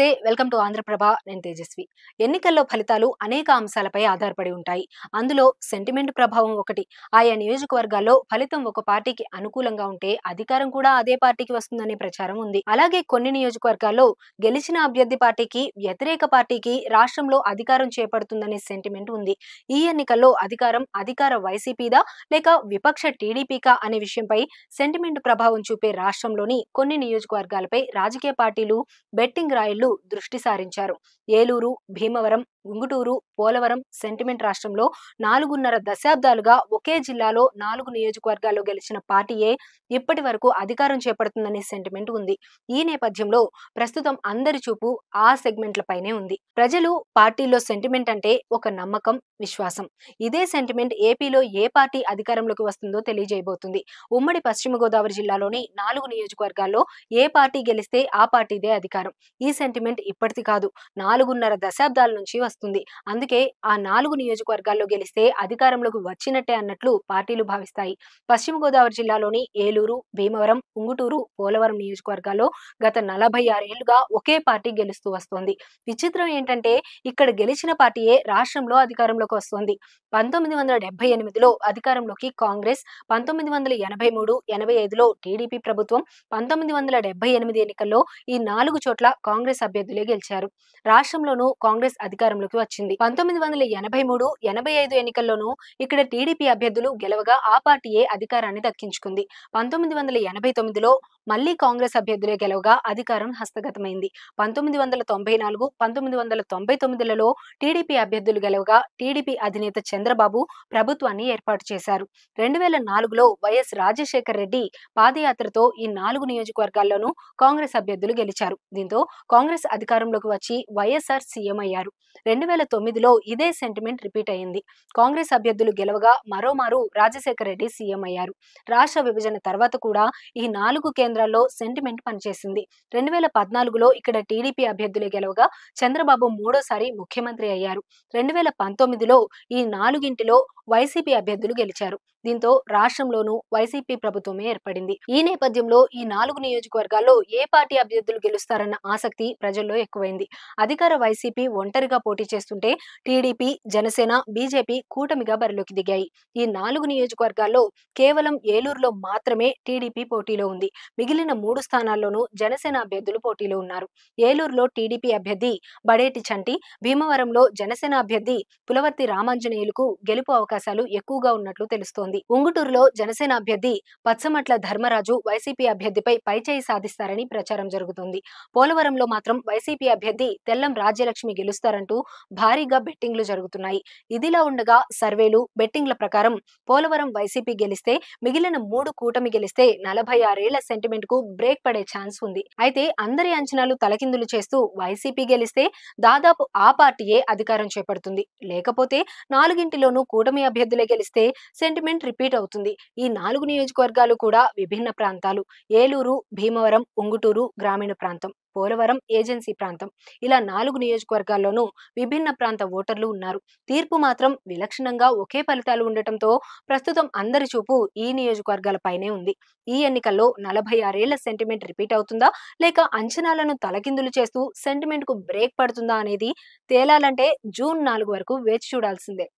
నమస్తే welcome to Andhraprabha నేను తేజస్వి ఎన్నికల్లో ఫలితాలు అనేక అంశాలపై ఆధారపడి ఉంటాయి అందులో సెంటిమెంట్ ప్రభావం ఒకటి ఆయా నియోజకవర్గాల్లో ఫలితం ఒక పార్టీకి అనుకూలంగా ఉంటే అధికారం కూడా అదే పార్టీకి వస్తుందనే ప్రచారం ఉంది అలాగే కొన్ని నియోజకవర్గాల్లో గెలిచిన అభ్యర్థి పార్టీకి వ్యతిరేక పార్టీకి రాష్ట్రంలో అధికారం చేపడుతుందనే సెంటిమెంట్ ఉంది ఈ ఎన్నికల్లో అధికారం అధికార వైసీపీదా లేక విపక్ష టీడీపీకా అనే విషయంపై సెంటిమెంట్ ప్రభావం చూపే రాష్ట్రంలోని కొన్ని నియోజకవర్గాలపై రాజకీయ పార్టీలు బెట్టింగ్ రాయిళ్లు దృష్టి సారించారు ఏలూరు భీమవరం గుంగుటూరు పోలవరం సెంటిమెంట్ రాష్ట్రంలో నాలుగున్నర దశాబ్దాలుగా ఒకే జిల్లాలో నాలుగు నియోజకవర్గాల్లో గెలిచిన పార్టీయే ఇప్పటి వరకు అధికారం చేపడుతుందనే సెంటిమెంట్ ఉంది ఈ నేపథ్యంలో ప్రస్తుతం అందరి చూపు ఆ సెగ్మెంట్లపైనే ఉంది ప్రజలు పార్టీలో సెంటిమెంట్ అంటే ఒక నమ్మకం విశ్వాసం ఇదే సెంటిమెంట్ ఏపీలో ఏ పార్టీ అధికారంలోకి వస్తుందో తెలియజేయబోతుంది ఉమ్మడి పశ్చిమ గోదావరి జిల్లాలోని నాలుగు నియోజకవర్గాల్లో ఏ పార్టీ గెలిస్తే ఆ పార్టీదే అధికారం ఈ సెంటిమెంట్ ఇప్పటిది కాదు నాలుగున్నర దశాబ్దాల నుంచి వస్తుంది అందుకే ఆ నాలుగు నియోజకవర్గాల్లో గెలిస్తే అధికారంలోకి వచ్చినట్టే అన్నట్లు పార్టీలు భావిస్తాయి పశ్చిమ గోదావరి జిల్లాలోని ఏలూరు భీమవరం ఉంగుటూరు పోలవరం నియోజకవర్గాల్లో గత నలభై ఆరేళ్లుగా ఒకే పార్టీ గెలుస్తూ వస్తోంది విచిత్రం ఏంటంటే ఇక్కడ గెలిచిన పార్టీయే రాష్ట్రంలో అధికారంలోకి వస్తోంది పంతొమ్మిది వందల డెబ్బై ఎనిమిదిలో అధికారంలోకి కాంగ్రెస్ పంతొమ్మిది వందల ఎనభై మూడు ఎనభై ఐదులో టీడీపీ ప్రభుత్వం పంతొమ్మిది వందల డెబ్బై ఎనిమిది ఎన్నికల్లో ఈ నాలుగు చోట్ల కాంగ్రెస్ అభ్యర్థులే గెలిచారు రాష్ట్రంలోనూ కాంగ్రెస్ అధికారం అధికారంలోకి వచ్చింది పంతొమ్మిది వందల ఎనభై మూడు ఎనభై ఐదు ఎన్నికల్లోనూ ఇక్కడ టీడీపీ అభ్యర్థులు గెలవగా ఆ పార్టీయే అధికారాన్ని దక్కించుకుంది పంతొమ్మిది వందల ఎనభై తొమ్మిదిలో మళ్లీ కాంగ్రెస్ అభ్యర్థులే గెలవగా అధికారం హస్తగతమైంది పంతొమ్మిది వందల తొంభై నాలుగు పంతొమ్మిది వందల తొంభై తొమ్మిదిలలో టీడీపీ అభ్యర్థులు గెలవగా టీడీపీ అధినేత చంద్రబాబు ప్రభుత్వాన్ని ఏర్పాటు చేశారు రెండు వేల నాలుగులో వైఎస్ రాజశేఖర్ రెడ్డి పాదయాత్రతో ఈ నాలుగు నియోజకవర్గాల్లోనూ కాంగ్రెస్ అభ్యర్థులు గెలిచారు దీంతో కాంగ్రెస్ అధికారంలోకి వచ్చి వైఎస్ఆర్ సీఎం అయ్యారు రెండు వేల తొమ్మిదిలో ఇదే సెంటిమెంట్ రిపీట్ అయింది కాంగ్రెస్ అభ్యర్థులు గెలవగా మరోమారు రాజశేఖర రెడ్డి సీఎం అయ్యారు రాష్ట్ర విభజన తర్వాత కూడా ఈ నాలుగు కేంద్రాల్లో సెంటిమెంట్ పనిచేసింది రెండు వేల పద్నాలుగులో ఇక్కడ టీడీపీ అభ్యర్థులు గెలవగా చంద్రబాబు మూడోసారి ముఖ్యమంత్రి అయ్యారు రెండు వేల పంతొమ్మిదిలో ఈ నాలుగింటిలో వైసీపీ అభ్యర్థులు గెలిచారు దీంతో రాష్ట్రంలోనూ వైసీపీ ప్రభుత్వమే ఏర్పడింది ఈ నేపథ్యంలో ఈ నాలుగు నియోజకవర్గాల్లో ఏ పార్టీ అభ్యర్థులు గెలుస్తారన్న ఆసక్తి ప్రజల్లో ఎక్కువైంది అధికార వైసీపీ ఒంటరిగా పోటీ చేస్తుంటే టీడీపీ జనసేన బీజేపీ కూటమిగా బరిలోకి దిగాయి ఈ నాలుగు నియోజకవర్గాల్లో కేవలం ఏలూరులో మాత్రమే టీడీపీ పోటీలో ఉంది మిగిలిన మూడు స్థానాల్లోనూ జనసేన అభ్యర్థులు పోటీలో ఉన్నారు ఏలూరులో టీడీపీ అభ్యర్థి బడేటి చంటి భీమవరంలో జనసేన అభ్యర్థి పులవర్తి రామాంజనేయులకు గెలుపు అవకాశాలు ఎక్కువగా ఉన్నట్లు తెలుస్తోంది ఉంగుటూరులో జనసేన అభ్యర్థి పచ్చమట్ల ధర్మరాజు వైసీపీ అభ్యర్థిపై పైచేయి సాధిస్తారని ప్రచారం జరుగుతోంది పోలవరంలో మాత్రం వైసీపీ అభ్యర్థి తెల్లం రాజ్యలక్ష్మి గెలుస్తారంటూ భారీగా బెట్టింగ్లు జరుగుతున్నాయి ఇదిలా ఉండగా సర్వేలు బెట్టింగ్ల ప్రకారం పోలవరం వైసీపీ గెలిస్తే మిగిలిన మూడు కూటమి గెలిస్తే నలభై ఆరేళ్ల సెంటిమెంట్ కు బ్రేక్ పడే ఛాన్స్ ఉంది అయితే అందరి అంచనాలు తలకిందులు చేస్తూ వైసీపీ గెలిస్తే దాదాపు ఆ పార్టీయే అధికారం చేపడుతుంది లేకపోతే నాలుగింటిలోనూ కూటమి అభ్యర్థులే గెలిస్తే సెంటిమెంట్ రిపీట్ అవుతుంది ఈ నాలుగు నియోజకవర్గాలు కూడా విభిన్న ప్రాంతాలు ఏలూరు భీమవరం ఉంగుటూరు గ్రామీణ ప్రాంతం పోలవరం ఏజెన్సీ ప్రాంతం ఇలా నాలుగు నియోజకవర్గాల్లోనూ విభిన్న ప్రాంత ఓటర్లు ఉన్నారు తీర్పు మాత్రం విలక్షణంగా ఒకే ఫలితాలు ఉండటంతో ప్రస్తుతం అందరి చూపు ఈ నియోజకవర్గాలపైనే ఉంది ఈ ఎన్నికల్లో నలభై ఆరేళ్ల సెంటిమెంట్ రిపీట్ అవుతుందా లేక అంచనాలను తలకిందులు చేస్తూ సెంటిమెంట్ కు బ్రేక్ పడుతుందా అనేది తేలాలంటే జూన్ నాలుగు వరకు వేచి చూడాల్సిందే